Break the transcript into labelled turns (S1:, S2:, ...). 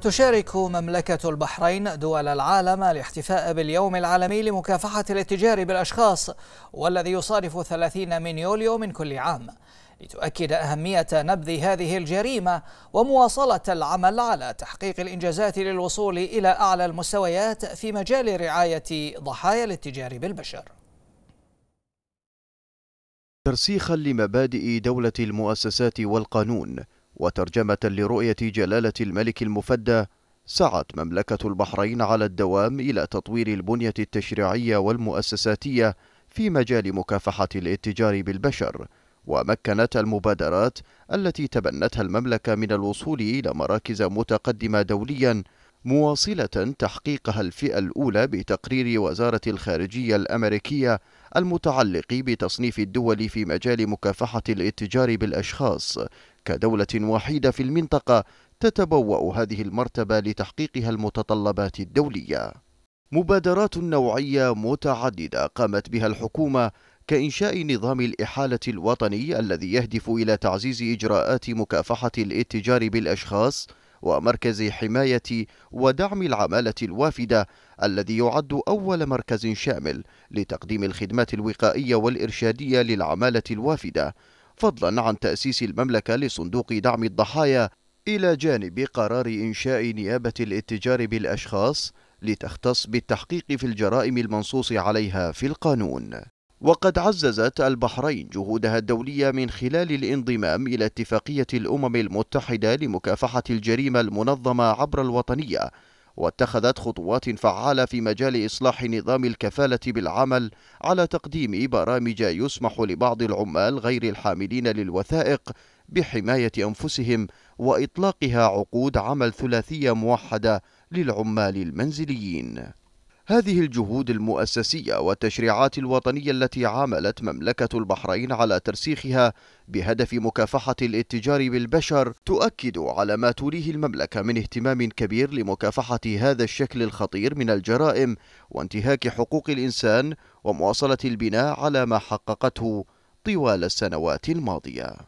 S1: تشارك مملكة البحرين دول العالم الاحتفاء باليوم العالمي لمكافحة الاتجار بالأشخاص والذي يصادف 30 من يوليو من كل عام لتؤكد أهمية نبذ هذه الجريمة ومواصلة العمل على تحقيق الإنجازات للوصول إلى أعلى المستويات في مجال رعاية ضحايا الاتجار بالبشر
S2: ترسيخا لمبادئ دولة المؤسسات والقانون وترجمة لرؤية جلالة الملك المفدى سعت مملكة البحرين على الدوام إلى تطوير البنية التشريعية والمؤسساتية في مجال مكافحة الاتجار بالبشر ومكنت المبادرات التي تبنتها المملكة من الوصول إلى مراكز متقدمة دوليا مواصلة تحقيقها الفئة الأولى بتقرير وزارة الخارجية الأمريكية المتعلق بتصنيف الدول في مجال مكافحة الاتجار بالأشخاص كدولة وحيدة في المنطقة تتبوأ هذه المرتبة لتحقيقها المتطلبات الدولية. مبادرات نوعية متعددة قامت بها الحكومة كإنشاء نظام الإحالة الوطني الذي يهدف إلى تعزيز إجراءات مكافحة الاتجار بالأشخاص ومركز حماية ودعم العمالة الوافدة الذي يعد أول مركز شامل لتقديم الخدمات الوقائية والإرشادية للعمالة الوافدة فضلا عن تأسيس المملكة لصندوق دعم الضحايا إلى جانب قرار إنشاء نيابة الاتجار بالأشخاص لتختص بالتحقيق في الجرائم المنصوص عليها في القانون وقد عززت البحرين جهودها الدولية من خلال الانضمام إلى اتفاقية الأمم المتحدة لمكافحة الجريمة المنظمة عبر الوطنية واتخذت خطوات فعالة في مجال إصلاح نظام الكفالة بالعمل على تقديم برامج يسمح لبعض العمال غير الحاملين للوثائق بحماية أنفسهم وإطلاقها عقود عمل ثلاثية موحدة للعمال المنزليين هذه الجهود المؤسسية والتشريعات الوطنية التي عملت مملكة البحرين على ترسيخها بهدف مكافحة الاتجار بالبشر تؤكد على ما توليه المملكة من اهتمام كبير لمكافحة هذا الشكل الخطير من الجرائم وانتهاك حقوق الإنسان ومواصلة البناء على ما حققته طوال السنوات الماضية